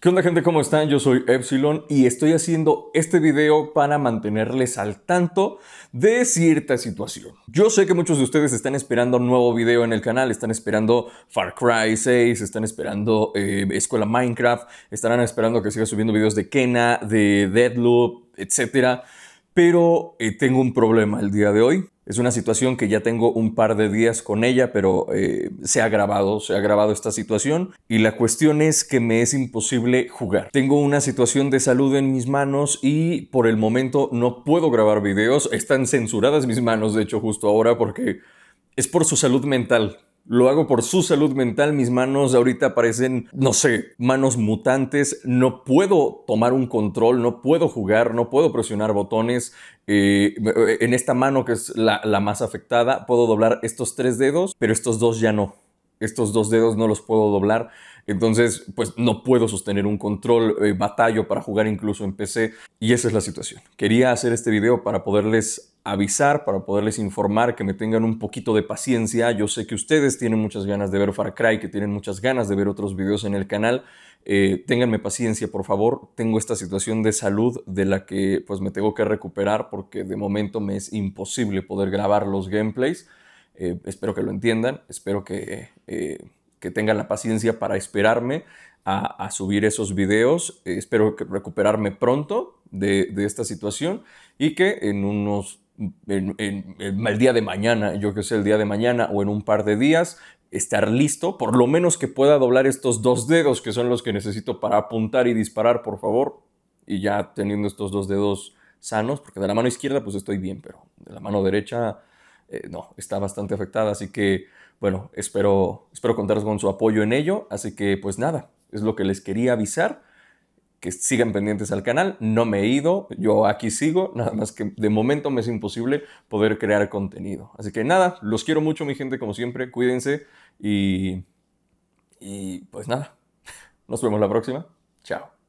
¿Qué onda gente? ¿Cómo están? Yo soy Epsilon y estoy haciendo este video para mantenerles al tanto de cierta situación. Yo sé que muchos de ustedes están esperando un nuevo video en el canal, están esperando Far Cry 6, están esperando eh, Escuela Minecraft, estarán esperando que siga subiendo videos de Kena, de Deadloop, etc. Pero eh, tengo un problema el día de hoy es una situación que ya tengo un par de días con ella, pero eh, se ha grabado, se ha agravado esta situación. Y la cuestión es que me es imposible jugar. Tengo una situación de salud en mis manos y por el momento no puedo grabar videos. Están censuradas mis manos, de hecho, justo ahora porque es por su salud mental. Lo hago por su salud mental. Mis manos ahorita parecen, no sé, manos mutantes. No puedo tomar un control, no puedo jugar, no puedo presionar botones. Eh, en esta mano, que es la, más afectada, puedo doblar estos tres dedos, pero estos dos ya no estos dos dedos no los puedo doblar, entonces pues no puedo sostener un control, eh, batallo para jugar incluso en PC y esa es la situación. Quería hacer este video para poderles avisar, para poderles informar, que me tengan un poquito de paciencia. Yo sé que ustedes tienen muchas ganas de ver Far Cry, que tienen muchas ganas de ver otros videos en el canal. Eh, ténganme paciencia, por favor. Tengo esta situación de salud de la que pues me tengo que recuperar porque de momento me es imposible poder grabar los gameplays. Eh, espero que lo entiendan, espero que, eh, que tengan la paciencia para esperarme a, subir esos videos. Eh, espero que recuperarme pronto de, de esta situación y que en unos el día de mañana, yo que sé, el día de mañana o en un par de días, estar listo, por lo menos que pueda doblar estos dos dedos que son los que necesito para apuntar y disparar, por favor. Y ya teniendo estos dos dedos sanos, porque de la mano izquierda pues estoy bien, pero de la mano derecha eh, no, está bastante afectada, así que bueno, espero, espero contar con su apoyo en ello, así que pues nada, es lo que les quería avisar que sigan pendientes al canal. No me he ido, yo aquí sigo, nada más que de momento me es imposible poder crear contenido. Así que nada, los quiero mucho mi gente como siempre, cuídense y, y pues nada, nos vemos la próxima. Chao.